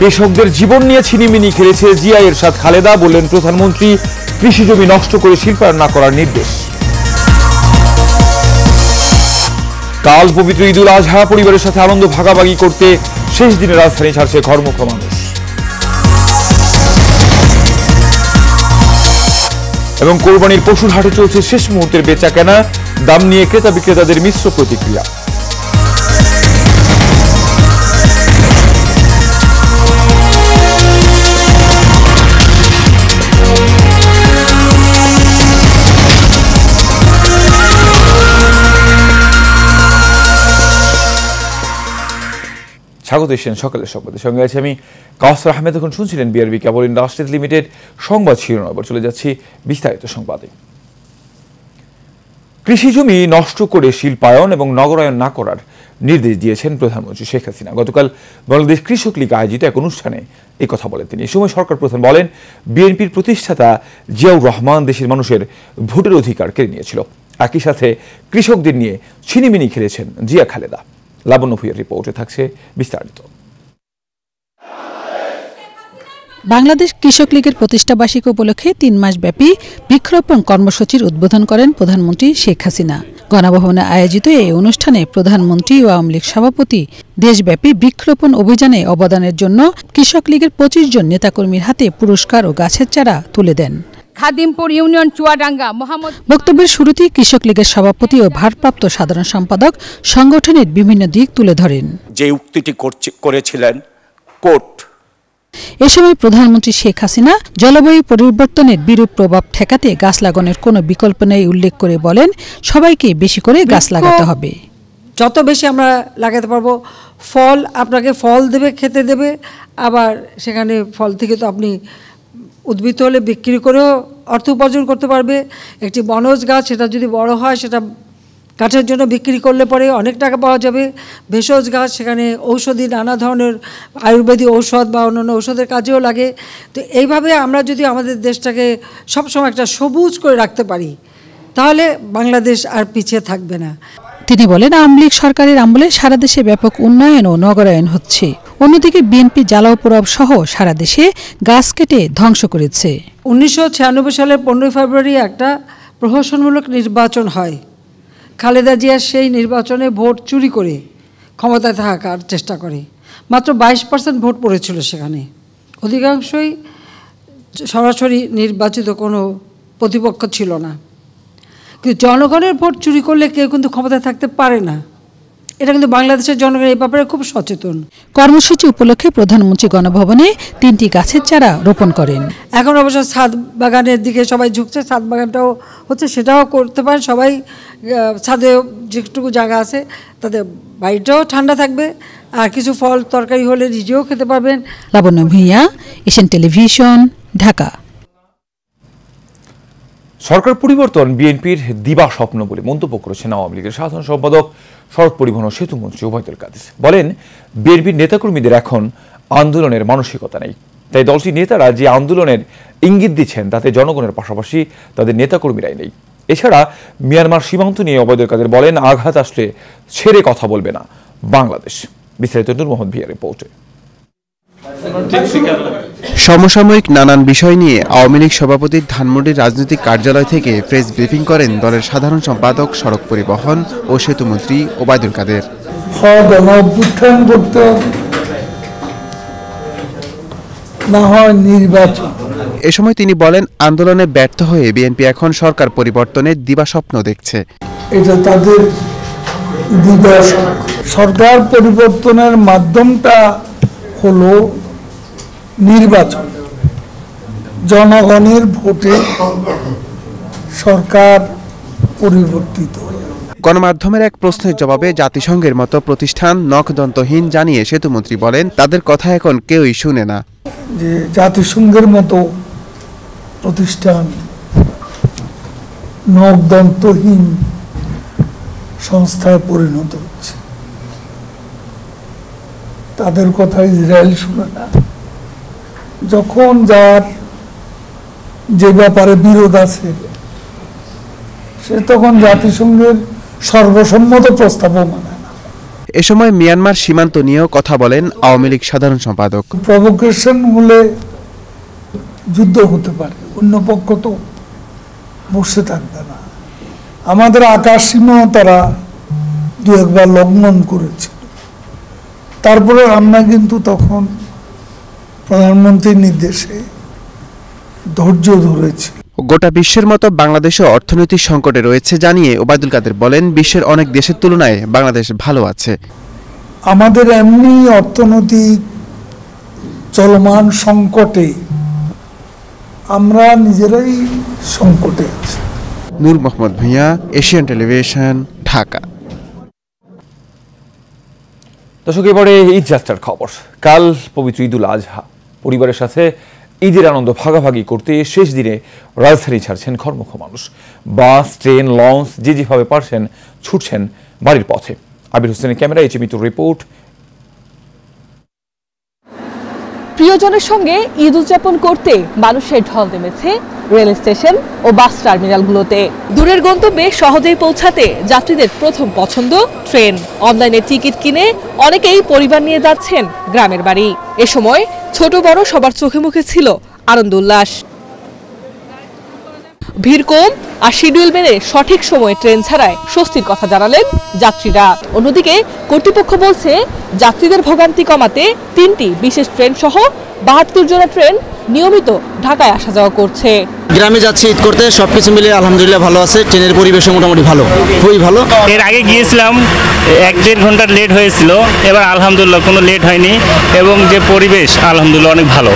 কৃষকদের জীবন নিয়ে ছিনিমিনি খেলেছে জিয়া এরশাদ খালেদা বললেন প্রধানমন্ত্রী কৃষি জমি নষ্ট করে শিল্পায়ন না করার নির্দেশ কাল পবিত্র ঈদুল আজহা পরিবারের সাথে আনন্দ ভাগাভাগি করতে শেষ দিনে রাজধানী ছাড়ছে ঘরমুখ মানুষ এবং কোরবানির পশুর হাটে চলছে শেষ মুহূর্তের বেচা কেনা দাম নিয়ে ক্রেতা বিক্রেতাদের মিশ্র প্রতিক্রিয়া স্বাগত এসেছেন সকালের সংবাদের সঙ্গে আছি আমি কাউসার আহমেদ এখন শুনছিলেন বিআরবি কেবল ইন্ডাস্ট্রিজ লিমিটেড সংবাদ শিরোনাম চলে যাচ্ছি বিস্তারিত সংবাদে কৃষি জমি নষ্ট করে শিল্পায়ন এবং নগরায়ন না করার নির্দেশ দিয়েছেন প্রধানমন্ত্রী শেখ হাসিনা গতকাল বাংলাদেশ কৃষক লীগ আয়োজিত এক অনুষ্ঠানে এই কথা বলেন তিনি এ সময় সরকার প্রধান বলেন বিএনপির প্রতিষ্ঠাতা জিয়াউর রহমান দেশের মানুষের ভোটের অধিকার কেড়ে নিয়েছিল একই সাথে কৃষকদের নিয়ে ছিনিমিনি খেলেছেন জিয়া খালেদা লাবণ্য রিপোর্টে থাকছে বিস্তারিত বাংলাদেশ কৃষক লীগের প্রতিষ্ঠাবার্ষিক উপলক্ষে তিন মাসব্যাপী বৃক্ষরোপণ কর্মসূচির উদ্বোধন করেন প্রধানমন্ত্রী শেখ হাসিনা গণভবনে আয়োজিত এই অনুষ্ঠানে প্রধানমন্ত্রী ও আওয়ামী লীগ সভাপতি দেশব্যাপী বৃক্ষরোপণ অভিযানে অবদানের জন্য কৃষক লীগের পঁচিশ জন নেতাকর্মীর হাতে পুরস্কার ও গাছের চারা তুলে দেন খাদিমপুর ইউনিয়ন চুয়াডাঙ্গা মোহাম্মদ বক্তব্যের শুরুতেই কৃষক লীগের সভাপতি ও ভারপ্রাপ্ত সাধারণ সম্পাদক সংগঠনের বিভিন্ন দিক তুলে ধরেন যে উক্তিটি করেছিলেন কোর্ট এ সময় প্রধানমন্ত্রী শেখ হাসিনা জলবায়ু পরিবর্তনের বিরূপ প্রভাব ঠেকাতে গাছ লাগানোর কোনো বিকল্প নেই উল্লেখ করে বলেন সবাইকে বেশি করে গাছ লাগাতে হবে যত বেশি আমরা লাগাতে পারবো ফল আপনাকে ফল দেবে খেতে দেবে আবার সেখানে ফল থেকে তো আপনি উদ্ভিদ হলে বিক্রি করেও অর্থ উপার্জন করতে পারবে একটি বনজ গাছ সেটা যদি বড় হয় সেটা কাঠের জন্য বিক্রি করলে পরে অনেক টাকা পাওয়া যাবে ভেষজ গাছ সেখানে ঔষধি নানা ধরনের আয়ুর্বেদিক ঔষধ বা অন্যান্য ঔষধের কাজেও লাগে তো এইভাবে আমরা যদি আমাদের দেশটাকে সবসময় একটা সবুজ করে রাখতে পারি তাহলে বাংলাদেশ আর পিছিয়ে থাকবে না তিনি বলেন আওয়ামী লীগ সরকারের আমলে সারা দেশে ব্যাপক উন্নয়ন ও নগরায়ন হচ্ছে অন্যদিকে বিএনপি জ্বালাও পোড়াও সহ সারা দেশে গাছ কেটে ধ্বংস করেছে উনিশশো সালের পনেরোই ফেব্রুয়ারি একটা প্রহসনমূলক নির্বাচন হয় খালেদা জিয়ার সেই নির্বাচনে ভোট চুরি করে ক্ষমতায় থাকার চেষ্টা করে মাত্র বাইশ পার্সেন্ট ভোট পড়েছিল সেখানে অধিকাংশই সরাসরি নির্বাচিত কোনো প্রতিপক্ষ ছিল না কিন্তু জনগণের ভোট চুরি করলে কেউ কিন্তু ক্ষমতায় থাকতে পারে না এটা কিন্তু বাংলাদেশের জনগণ এই ব্যাপারে খুব সচেতন কর্মসূচি উপলক্ষে প্রধানমন্ত্রী গণভবনে তিনটি গাছের চারা রোপণ করেন এখন অবশ্য ছাদ বাগানের দিকে সবাই ঝুঁকছে ছাদ বাগানটাও হচ্ছে সেটাও করতে পারেন সবাই ছাদে যেটুকু জায়গা আছে তাদের বাড়িটাও ঠান্ডা থাকবে আর কিছু ফল তরকারি হলে নিজেও খেতে পারবেন লাবণ্য ভূঁইয়া এশিয়ান টেলিভিশন ঢাকা সরকার পরিবর্তন বিএনপির দিবা স্বপ্ন বলে মন্তব্য করেছেন আওয়ামী লীগের সাধারণ সম্পাদক সড়ক পরিবহন ও সেতুমন্ত্রী ওবায়দুল কাদের বলেন বিএনপির নেতাকর্মীদের এখন আন্দোলনের মানসিকতা নেই তাই দলটির নেতারা যে আন্দোলনের ইঙ্গিত দিচ্ছেন তাতে জনগণের পাশাপাশি তাদের নেতাকর্মীরাই নেই এছাড়া মিয়ানমার সীমান্ত নিয়ে ওবায়দুল কাদের বলেন আঘাত আসলে ছেড়ে কথা বলবে না বাংলাদেশ বিস্তারিত নূর মোহাম্মদ ভিয়া পৌঁছে সমসাময়িক নানান বিষয় নিয়ে আওয়ামী লীগ সভাপতির ধানমন্ডির রাজনৈতিক কার্যালয় থেকে প্রেস ব্রিফিং করেন দলের সাধারণ সম্পাদক সড়ক পরিবহন ও সেতুমন্ত্রী ওবায়দুল কাদের এ সময় তিনি বলেন আন্দোলনে ব্যর্থ হয়ে বিএনপি এখন সরকার পরিবর্তনের দিবাস্বপ্ন দেখছে এটা তাদের সরকার পরিবর্তনের মাধ্যমটা হলো নির্বাচন জনগণের ভোটে সরকার পরিবর্তিত গণমাধ্যমের এক প্রশ্নের জবাবে জাতিসংঘের মতো প্রতিষ্ঠান নখদন্তহীন জানিয়ে সেতুমন্ত্রী বলেন তাদের কথা এখন কেউই শুনে না যে জাতিসংঘের মতো প্রতিষ্ঠান নখদন্তহীন সংস্থায় পরিণত হচ্ছে তাদের কথা ইসরায়েল শুনে না যখন যার যে ব্যাপারে বিরোধ আছে সে তখন জাতিসংঘের সর্বসম্মত প্রস্তাবও মানে এ সময় মিয়ানমার সীমান্ত নিয়েও কথা বলেন আওয়ামী লীগ সাধারণ সম্পাদক প্রভোকেশন হলে যুদ্ধ হতে পারে অন্য পক্ষ তো বসে থাকবে না আমাদের আকাশ সীমাও তারা দু একবার লঙ্ঘন করেছিল তারপরে আমরা কিন্তু তখন প্রধানমন্ত্রীর নির্দেশে ধৈর্য ধরেছে গোটা বিশ্বের মতো বাংলাদেশে অর্থনৈতিক সংকটে রয়েছে জানিয়ে ওবায়দুল কাদের বলেন বিশ্বের অনেক দেশের তুলনায় বাংলাদেশ ভালো আছে আমাদের এমনি অর্থনৈতিক চলমান সংকটে আমরা নিজেরাই সংকটে আছি নূর মোহাম্মদ ভূঁইয়া এশিয়ান টেলিভিশন ঢাকা দর্শক এবারে ঈদ যাত্রার খবর কাল পবিত্র ঈদুল আজহা পরিবারের সাথে ঈদের আনন্দ ভাগাভাগি করতে শেষ দিনে রাজধানী ছাড়ছেন ঘরমুখ মানুষ বাস ট্রেন লঞ্চ যে যেভাবে পারছেন ছুটছেন বাড়ির পথে আবির হোসেনের ক্যামেরা এইচএমিতুর রিপোর্ট প্রিয়জনের সঙ্গে ঈদ উদযাপন করতে মানুষের ঢল নেমেছে রেল স্টেশন ও বাস টার্মিনালগুলোতে দূরের গন্তব্যে সহজেই পৌঁছাতে যাত্রীদের প্রথম পছন্দ ট্রেন অনলাইনে টিকিট কিনে অনেকেই পরিবার নিয়ে যাচ্ছেন গ্রামের বাড়ি এ সময় ছোট বড় সবার চোখে মুখে ছিল আনন্দ উল্লাস ভিড় কম আর শিডিউল মেনে সঠিক সময়ে ট্রেন ছাড়ায় স্বস্তির কথা জানালেন যাত্রীরা অন্যদিকে কর্তৃপক্ষ বলছে যাত্রীদের ভোগান্তি কমাতে তিনটি বিশেষ ট্রেন সহ বাহাত্তর জোড়া ট্রেন নিয়মিত ঢাকায় আসা যাওয়া করছে গ্রামে যাচ্ছি ঈদ করতে সব কিছু মিলে আলহামদুলিল্লাহ ভালো আছে ট্রেনের পরিবেশও মোটামুটি ভালো খুবই ভালো এর আগে গিয়েছিলাম এক দেড় ঘন্টা লেট হয়েছিল এবার আলহামদুলিল্লাহ কোনো লেট হয়নি এবং যে পরিবেশ আলহামদুলিল্লাহ অনেক ভালো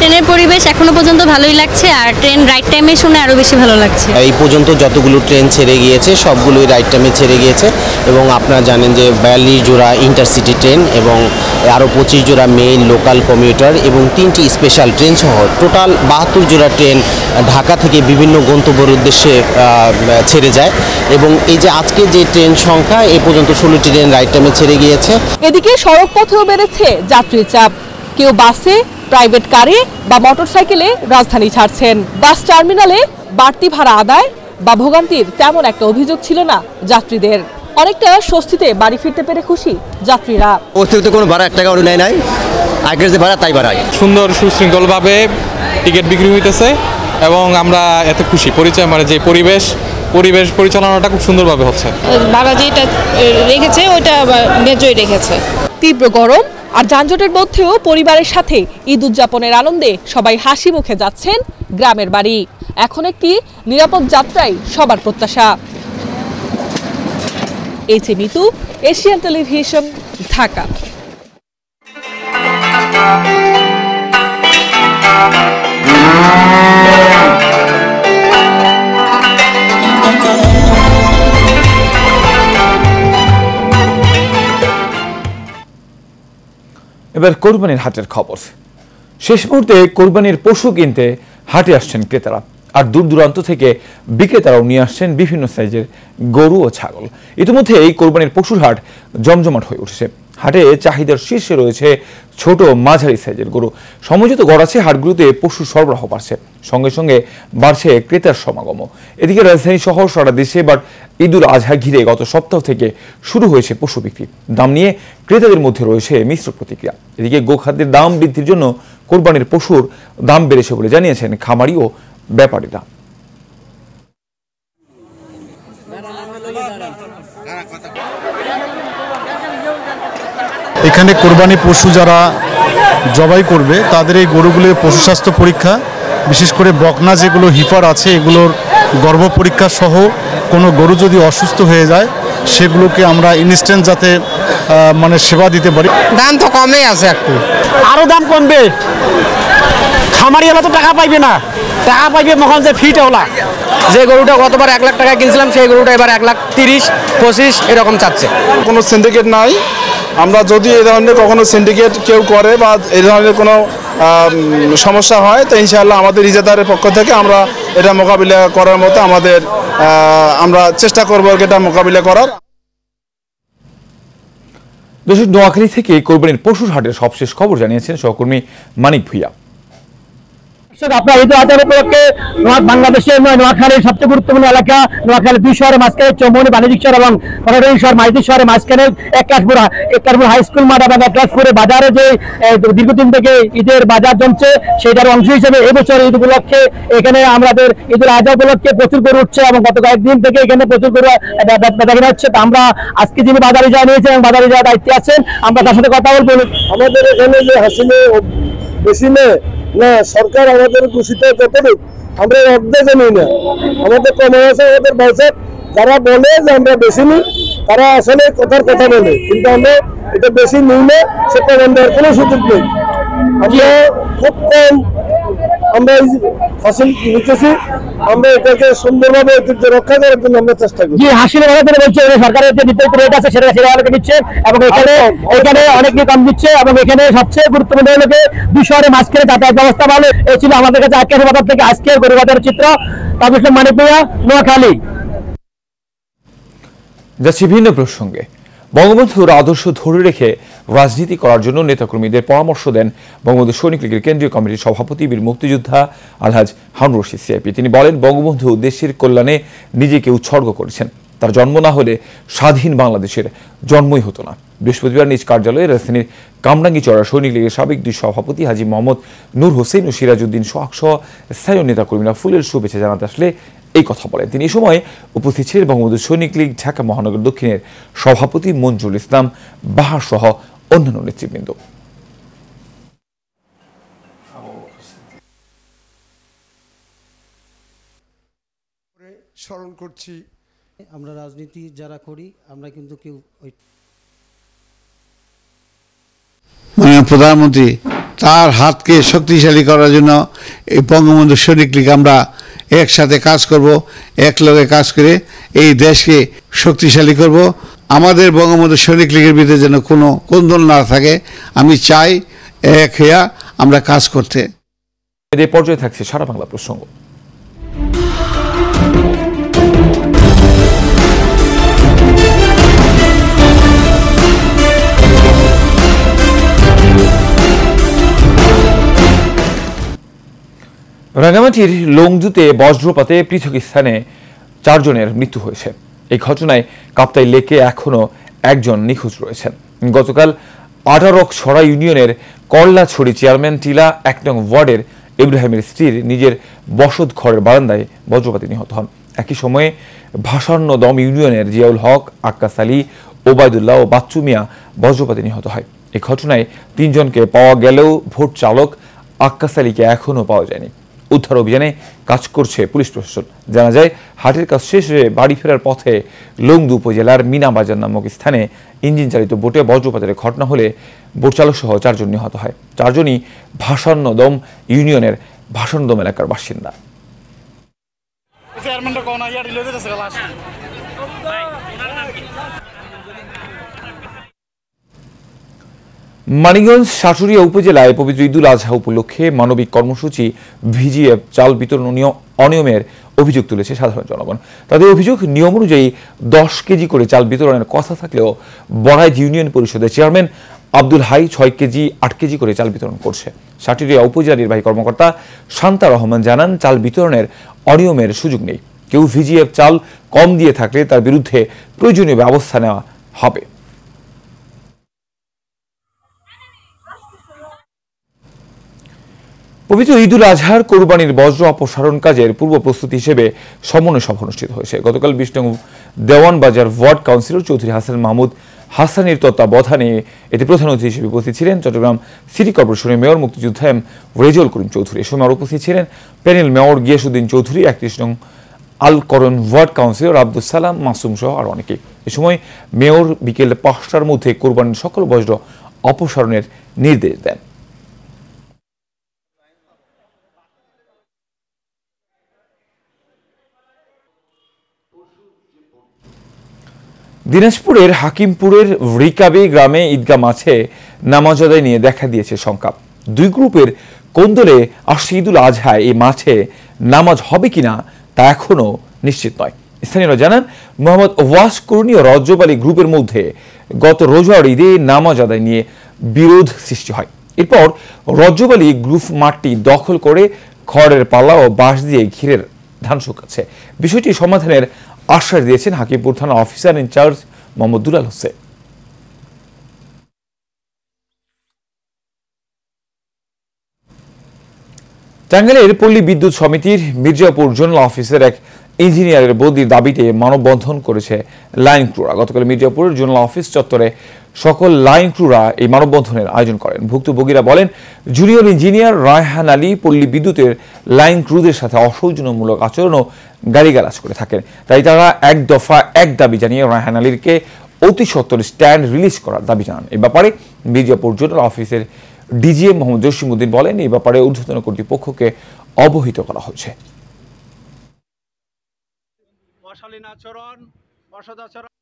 ট্রেনের পরিবেশ এখনো পর্যন্ত ভালোই লাগছে আর ট্রেন রাইট টাইমে শুনে আরও বেশি ভালো লাগছে এই পর্যন্ত যতগুলো ট্রেন ছেড়ে গিয়েছে সবগুলোই রাইট টাইমে ছেড়ে গিয়েছে এবং আপনারা জানেন যে বায়াল্লিশ জোড়া ইন্টারসিটি ট্রেন এবং আরও পঁচিশ জোড়া মেইন লোকাল কমিউটার এবং এবং তিনটি স্পেশাল ট্রেন সহ টোটাল বাহাত্তর জোড়া ট্রেন ঢাকা থেকে বিভিন্ন গন্তব্যের উদ্দেশ্যে ছেড়ে যায় এবং এই যে আজকে যে ট্রেন সংখ্যা এ পর্যন্ত ষোলোটি ট্রেন রাইট টাইমে ছেড়ে গিয়েছে এদিকে সড়ক পথেও বেড়েছে যাত্রীর চাপ কেউ বাসে প্রাইভেট কারে বা মোটরসাইকেলে রাজধানী ছাড়ছেন বাস টার্মিনালে বাড়তি ভাড়া আদায় বা ভোগান্তির তেমন একটা অভিযোগ ছিল না যাত্রীদের অনেকটা স্বস্তিতে বাড়ি ফিরতে পেরে খুশি যাত্রীরা অতিরিক্ত কোনো ভাড়া এক টাকা নেয় নাই আগের যে ভাড়া তাই বাড়ায় সুন্দর সুশৃঙ্খলভাবে টিকিট বিক্রি হইতেছে এবং আমরা এত খুশি পরিচয় মানে যে পরিবেশ পরিবেশ পরিচালনাটা খুব সুন্দরভাবে হচ্ছে ভাড়া যেটা রেখেছে ওটা ন্যায্যই রেখেছে তীব্র গরম আর যানজটের মধ্যেও পরিবারের সাথে ঈদ উদযাপনের আনন্দে সবাই হাসি মুখে যাচ্ছেন গ্রামের বাড়ি এখন একটি নিরাপদ যাত্রাই সবার প্রত্যাশা H A Mitu Asian television Dhaka এবার কোরবানির হাটের খবর শেষ মুহূর্তে কোরবানির পশু কিনতে হাটে আসছেন ক্রেতারা আর দূর দূরান্ত থেকে বিক্রেতারাও নিয়ে আসছেন বিভিন্ন সাইজের গরু ও ছাগল ইতিমধ্যে এই কোরবানির পশুর হাট জমজমাট হয়ে উঠেছে হাটে চাহিদার শীর্ষে রয়েছে ছোট মাঝারি সাইজের গরু সমঝোত গড়াচ্ছে হাটগুলোতে পশু সরবরাহ বাড়ছে সঙ্গে সঙ্গে বাড়ছে ক্রেতার সমাগমও এদিকে রাজধানী সহ সারা দেশে এবার ঈদুল আজহা ঘিরে গত সপ্তাহ থেকে শুরু হয়েছে পশু বিক্রি দাম নিয়ে ক্রেতাদের মধ্যে রয়েছে মিশ্র প্রতিক্রিয়া এদিকে গোখাদ্যের দাম বৃদ্ধির জন্য কোরবানির পশুর দাম বেড়েছে বলে জানিয়েছেন খামারি ও ব্যাপারীরা এখানে কোরবানি পশু যারা জবাই করবে তাদের এই গরুগুলোর পশু স্বাস্থ্য পরীক্ষা বিশেষ করে বকনা যেগুলো হিপার আছে এগুলোর গর্ভ পরীক্ষা সহ কোনো গরু যদি অসুস্থ হয়ে যায় সেগুলোকে আমরা ইনস্ট্যান্ট যাতে মানে সেবা দিতে পারি দাম তো কমে আছে একটু আরও দাম কমবে খামারি এলা তো টাকা পাইবে না টাকা পাইবে মহান যে ফিট ওলা যে গরুটা গতবার এক লাখ টাকা কিনছিলাম সেই গরুটা এবার এক লাখ তিরিশ পঁচিশ এরকম চাচ্ছে কোনো সিন্ডিকেট নাই আমরা যদি এই ধরনের কখনো সিন্ডিকেট কেউ করে বা এই ধরনের কোনো সমস্যা হয় তো ইনশাআল্লাহ আমাদের ইজাদারের পক্ষ থেকে আমরা এটা মোকাবিলা করার মতো আমাদের আমরা চেষ্টা করবো এটা মোকাবিলা করার দেশের নোয়াখালী থেকে কোরবানির পশুর হাটের সবশেষ খবর জানিয়েছেন সহকর্মী মানিক ভুইয়া আপনার ঈদ আচার উপলক্ষে বাংলাদেশের নোয়াখালীর সবচেয়ে গুরুত্বপূর্ণ এলাকা নোয়াখালী দুই শহরের মাঝখানে চৌমনি বাণিজ্যিক শহর এবং পনেরোই শহর মাইতি শহরের মাঝখানে একাশপুরা একাশপুর হাই স্কুল মাঠ এবং একাশপুরের বাজারে যে দীর্ঘদিন থেকে ঈদের বাজার জমছে সেটার অংশ হিসেবে এবছর ঈদ উপলক্ষে এখানে আমাদের ঈদের আজা উপলক্ষে প্রচুর করে উঠছে এবং গত কয়েকদিন থেকে এখানে প্রচুর করে বেচাকেনা হচ্ছে তো আমরা আজকে যিনি বাজারে যাওয়া নিয়েছেন এবং বাজারে যাওয়ার দায়িত্বে আছেন আমরা তার সাথে কথা বলবো আমাদের এখানে যে হাসিনে বেশি মেয়ে না সরকার আমাদের ঘোষিত যতটুক আমরা অর্ধে জানি না আমাদের কমে আছে আমাদের বাজেট যারা বলে যে আমরা বেশি নিই তারা আসলে কথার কথা বলে কিন্তু আমরা এটা বেশি নিই না সে কমান্ডার কোনো সুযোগ নেই আমরা খুব কম আমরা এই ফসল নিতেছি আমরা এটাকে সুন্দরভাবে ঐতিহ্য রক্ষা করার জন্য আমরা চেষ্টা করি সরকারের যে রেট আছে সেটা দিচ্ছে এবং আচ্ছা, এখানে আচ্ছা। এখানে অনেকে কম দিচ্ছে এবং এখানে সবচেয়ে গুরুত্বপূর্ণ হলো যে দুই শহরে যাতায়াত ব্যবস্থা ভালো এই ছিল আমাদের কাছে আজকের বাজার থেকে আজকের গরুবাজার চিত্র তাদের মানিক নোয়াখালী যাচ্ছি ভিন্ন প্রসঙ্গে বঙ্গবন্ধুর আদর্শ ধরে রেখে রাজনীতি করার জন্য নেতাকর্মীদের পরামর্শ দেন বঙ্গবন্ধু সৈনিক লীগের কেন্দ্রীয় কমিটির সভাপতি বীর মুক্তিযোদ্ধা আলহাজ হামর রশিদ সিআইপি তিনি বলেন বঙ্গবন্ধু দেশের কল্যাণে নিজেকে উৎসর্গ করেছেন তার জন্ম না হলে স্বাধীন বাংলাদেশের জন্মই হতো না বৃহস্পতিবার নিজ কার্যালয়ে রাজধানীর কামরাঙ্গিচড়া সৈনিক লীগের সাবেক দুই সভাপতি হাজি মোহাম্মদ নূর হোসেন ও সিরাজউদ্দিন সোহাগ সহ স্থানীয় নেতাকর্মীরা ফুলের শুভেচ্ছা জানাতে আসলে এই কথা বলেন তিনি এ সময় উপস্থিত ছিলেন বঙ্গবন্ধু সৈনিক লীগ ঢাকা মহানগর দক্ষিণের সভাপতি মঞ্জুল ইসলাম বাহার সহ অন্যান্য নেতৃবৃন্দ স্মরণ করছি আমরা রাজনীতি যারা করি আমরা কিন্তু কেউ ওই মাননীয় প্রধানমন্ত্রী তার হাতকে শক্তিশালী করার জন্য এই বঙ্গবন্ধু সৈনিক লীগ আমরা একসাথে কাজ করব এক লগে কাজ করে এই দেশকে শক্তিশালী করব আমাদের বঙ্গবন্ধু সৈনিক লীগের বিরুদ্ধে যেন কোনো কোন্দল না থাকে আমি চাই এক হইয়া আমরা কাজ করতে এদের পর্যায়ে থাকছে সারা বাংলা প্রসঙ্গ রাঙ্গামাটির লংজুতে বজ্রপাতে পৃথক স্থানে চারজনের মৃত্যু হয়েছে এই ঘটনায় কাপ্তাই লেকে এখনও একজন নিখোঁজ রয়েছেন গতকাল আটারক ছড়া ইউনিয়নের করলাছড়ি চেয়ারম্যান টিলা এক নং ওয়ার্ডের ইব্রাহিমের স্ত্রীর নিজের বসত ঘরের বারান্দায় বজ্রপাতে নিহত হন একই সময়ে ভাষান্নদম ইউনিয়নের জিয়াউল হক আক্কাস আলী ওবায়দুল্লাহ ও বাচ্চু মিয়া বজ্রপাতে নিহত হয় এই ঘটনায় তিনজনকে পাওয়া গেলেও ভোট চালক আক্কাস আলীকে এখনও পাওয়া যায়নি উদ্ধার অভিযানে কাজ করছে পুলিশ প্রশাসন জানা যায় হাটের কাজ শেষ হয়ে বাড়ি ফেরার পথে লংদু উপজেলার মিনা বাজার নামক স্থানে ইঞ্জিন চালিত বোটে বজ্রপাতের ঘটনা হলে বোট চালক সহ চারজন নিহত হয় চারজনই ভাষান্নদম ইউনিয়নের ভাষণদম এলাকার বাসিন্দা মানিগঞ্জ শাশুড়িয়া উপজেলায় পবিত্র ঈদুল আজহা উপলক্ষে মানবিক কর্মসূচি ভিজিএফ চাল বিতরণ অনিয়মের অভিযোগ তুলেছে সাধারণ জনগণ তাদের অভিযোগ নিয়ম অনুযায়ী দশ কেজি করে চাল বিতরণের কথা থাকলেও বড়াইজ ইউনিয়ন পরিষদের চেয়ারম্যান আব্দুল হাই ছয় কেজি আট কেজি করে চাল বিতরণ করছে সাটিরিয়া উপজেলা নির্বাহী কর্মকর্তা শান্তা রহমান জানান চাল বিতরণের অনিয়মের সুযোগ নেই কেউ ভিজিএফ চাল কম দিয়ে থাকলে তার বিরুদ্ধে প্রয়োজনীয় ব্যবস্থা নেওয়া হবে পবিত্র ঈদুল আজহার কোরবানির বজ্র অপসারণ কাজের পূর্ব প্রস্তুতি হিসেবে সমন্বয় সভা অনুষ্ঠিত হয়েছে গতকাল বিষ্ণু দেওয়ানবাজার ওয়ার্ড কাউন্সিলর চৌধুরী হাসান মাহমুদ হাসানের তত্ত্বাবধানে এতে প্রধান অতিথি হিসেবে উপস্থিত ছিলেন চট্টগ্রাম সিটি কর্পোরেশনের মেয়র মুক্তিযোদ্ধা এম রেজল করিম চৌধুরী এ সময় আরও উপস্থিত ছিলেন প্যানেল মেয়র গিয়াসুদ্দিন চৌধুরী একত্রিশ আল করন ওয়ার্ড কাউন্সিলর আব্দুল সালাম মাসুম সহ আরও অনেকে এ সময় মেয়র বিকেল পাঁচটার মধ্যে কোরবানির সকল বজ্র অপসারণের নির্দেশ দেন দিনাজপুরের হাকিমপুরের রিকাবি গ্রামে ঈদগা মাছে নামাজ আদায় নিয়ে দেখা দিয়েছে শঙ্কা দুই গ্রুপের কোন্দলে আশিদুল আজহায় এই মাছে নামাজ হবে কিনা তা এখনও নিশ্চিত নয় স্থানীয়রা জানান মোহাম্মদ ওয়াস করণীয় রজ্জব আলী গ্রুপের মধ্যে গত রোজার ঈদে নামাজ আদায় নিয়ে বিরোধ সৃষ্টি হয় এরপর রজ্জব আলী গ্রুপ মাঠটি দখল করে খড়ের পালা ও বাঁশ দিয়ে ঘিরের ধান শুকাচ্ছে বিষয়টি সমাধানের আশ্বাস দিয়েছেন হাকিমপুর থানা অফিসার ইনচার্জ মোহাম্মদ দুলাল হোসেন টাঙ্গাইলের পল্লী বিদ্যুৎ সমিতির মির্জাপুর জোনাল অফিসের এক ইঞ্জিনিয়ারের বদির দাবিতে মানববন্ধন করেছে লাইন ক্রুরা গতকাল মির্জাপুরের জোনাল অফিস চত্বরে সকল লাইন ক্রুরা এই মানববন্ধনের আয়োজন করেন ভুক্তভোগীরা বলেন জুনিয়র ইঞ্জিনিয়ার রায়হান আলী পল্লী বিদ্যুতের লাইন ক্রুদের সাথে অসৌজন্যমূলক আচরণও গালিগালাজ করে থাকেন তাই তারা এক দফা এক দাবি জানিয়ে রায়হান আলীরকে অতি সত্তর স্ট্যান্ড রিলিজ করার দাবি জানান এ ব্যাপারে মির্জাপুর জোনাল অফিসের ডিজিএম মোহাম্মদ জসিমুদ্দিন বলেন এই ব্যাপারে ঊর্ধ্বতন কর্তৃপক্ষকে অবহিত করা হচ্ছে অশালীন আচরণ অসদাচরণ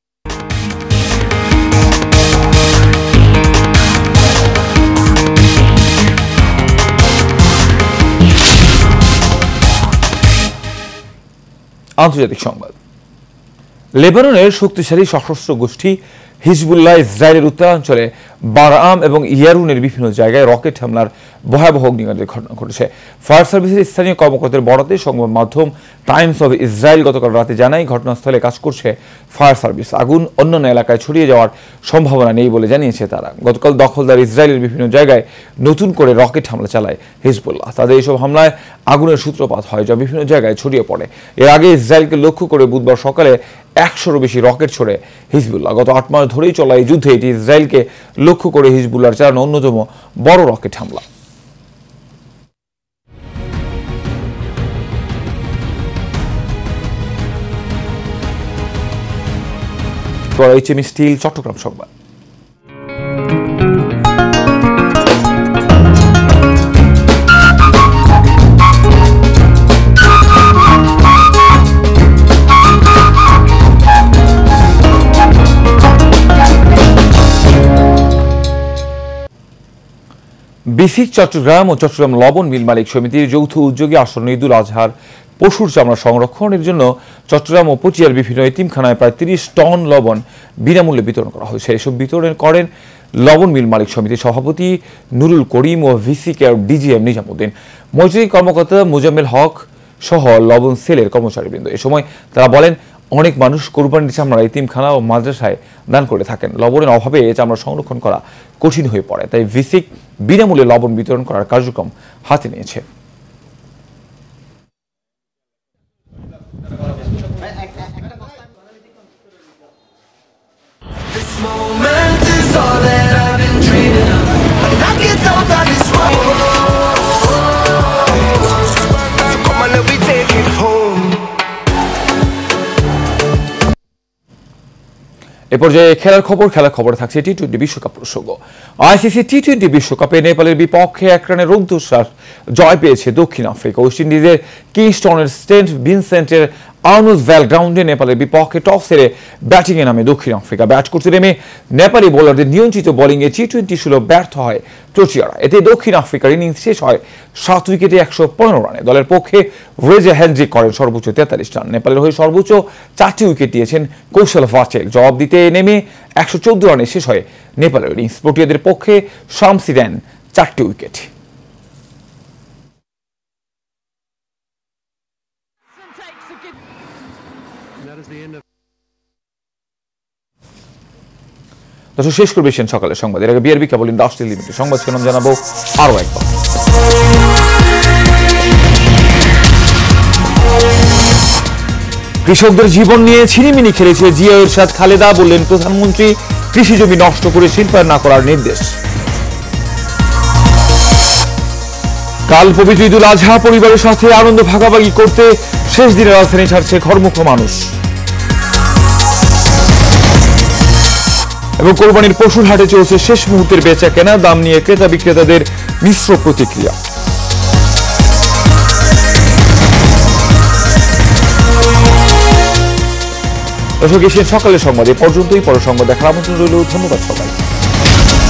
আন্তর্জাতিক সংবাদ লেবাননের শক্তিশালী সশস্ত্র গোষ্ঠী হিজবুল্লাহ ইসরায়েলের উত্তরাঞ্চলে বারাম এবং ইয়ারুনের বিভিন্ন জায়গায় রকেট হামলার ভয়াবহ অগ্নিকাণ্ডের ঘটনা ঘটেছে ফায়ার সার্ভিসের স্থানীয় কর্মকর্তাদের বরাতে সংবাদ মাধ্যম টাইমস অব ইসরায়েল গতকাল রাতে জানায় ঘটনাস্থলে কাজ করছে ফায়ার সার্ভিস আগুন অন্যান্য এলাকায় ছড়িয়ে যাওয়ার সম্ভাবনা নেই বলে জানিয়েছে তারা গতকাল দখলদার ইসরায়েলের বিভিন্ন জায়গায় নতুন করে রকেট হামলা চালায় হিজবুল্লাহ তাদের এইসব হামলায় আগুনের সূত্রপাত হয় যা বিভিন্ন জায়গায় ছড়িয়ে পড়ে এর আগে ইসরায়েলকে লক্ষ্য করে বুধবার সকালে একশোরও বেশি রকেট ছড়ে হিজবুল্লাহ গত আট মাস ধরেই চলা এই যুদ্ধে এটি ইসরায়েলকে লক্ষ্য করে হিজবুল্লার চালানো অন্যতম বড় রকেট হামলা করা স্টিল চট্টগ্রাম সংবাদ বিসিক চট্টগ্রাম ও চট্টগ্রাম লবণ মিল মালিক সমিতির যৌথ উদ্যোগে আসন্ন ঈদুল আজহার পশুর চামড়া সংরক্ষণের জন্য চট্টগ্রাম ও পটিয়ার বিভিন্ন এতিমখানায় প্রায় তিরিশ টন লবণ বিনামূল্যে বিতরণ করা হয়েছে এসব বিতরণ করেন লবণ মিল মালিক সমিতির সভাপতি নুরুল করিম ও ভিসি কেয়ার ডিজিএম নিজামুদ্দিন মজুরি কর্মকর্তা মুজাম্মেল হক সহ লবণ সেলের কর্মচারীবৃন্দ এ সময় তারা বলেন অনেক মানুষ কোরবানির চামড়া ইতিমখানা ও মাদ্রাসায় দান করে থাকেন লবণের অভাবে চামড়া সংরক্ষণ করা কঠিন হয়ে পড়ে তাই ভিসিক বিনামূল্যে লবণ বিতরণ করার কার্যক্রম হাতে নিয়েছে moment is all that I've been dreaming of. I এ পর্যায়ে খেলার খবর খেলার খবর থাকছে টি টোয়েন্টি বিশ্বকাপ প্রসঙ্গ আইসিসি টি টোয়েন্টি বিশ্বকাপে নেপালের বিপক্ষে এক রানের রুদ্ধশ্বাস জয় পেয়েছে দক্ষিণ আফ্রিকা ওয়েস্ট ইন্ডিজের কিংস্টনের সেন্ট ভিনসেন্টের আর্নুস ভ্যালগ্রাউন্ডে নেপালের বিপক্ষে টস সেরে ব্যাটিংয়ে নামে দক্ষিণ আফ্রিকা ব্যাট করতে নেমে নেপালি বোলারদের নিয়ন্ত্রিত বোলিংয়ে টি টোয়েন্টি ষোলো ব্যর্থ হয় ত্রচিয়ারা এতে দক্ষিণ আফ্রিকার ইনিংস শেষ হয় সাত উইকেটে একশো পনেরো রানে দলের পক্ষে রেজে হ্যান্ড্রিক করেন সর্বোচ্চ তেতাল্লিশ রান নেপালের হয়ে সর্বোচ্চ চারটি উইকেট দিয়েছেন কৌশল ভাচেল জবাব দিতে নেমে একশো চোদ্দ রানে শেষ হয় নেপালের ইনিংস প্রোটিয়াদের পক্ষে শামসি দেন চারটি উইকেট দর্শক শেষ করবে সেন সকালের সংবাদ এর আগে বিআরবি কেবল ইন্ডাস্ট্রি লিমিটেড সংবাদ শিরোনাম জানাবো আরও একবার কৃষকদের জীবন নিয়ে ছিনিমিনি খেলেছে জিয়া এরশাদ খালেদা বললেন প্রধানমন্ত্রী কৃষি জমি নষ্ট করে শিল্পায়ন না করার নির্দেশ কাল পবিত্র ঈদুল আজহা পরিবারের সাথে আনন্দ ভাগাভাগি করতে শেষ দিনে রাজধানী ছাড়ছে ঘরমুখ মানুষ এবং কোরবানির পশুর হাটে চলছে শেষ মুহূর্তের বেচা কেনা দাম নিয়ে ক্রেতা বিক্রেতাদের মিশ্র প্রতিক্রিয়া দর্শক এসে সকালের সংবাদ এ পর্যন্তই পর সংবাদ দেখার আমন্ত্রণ রইল ধন্যবাদ সবাই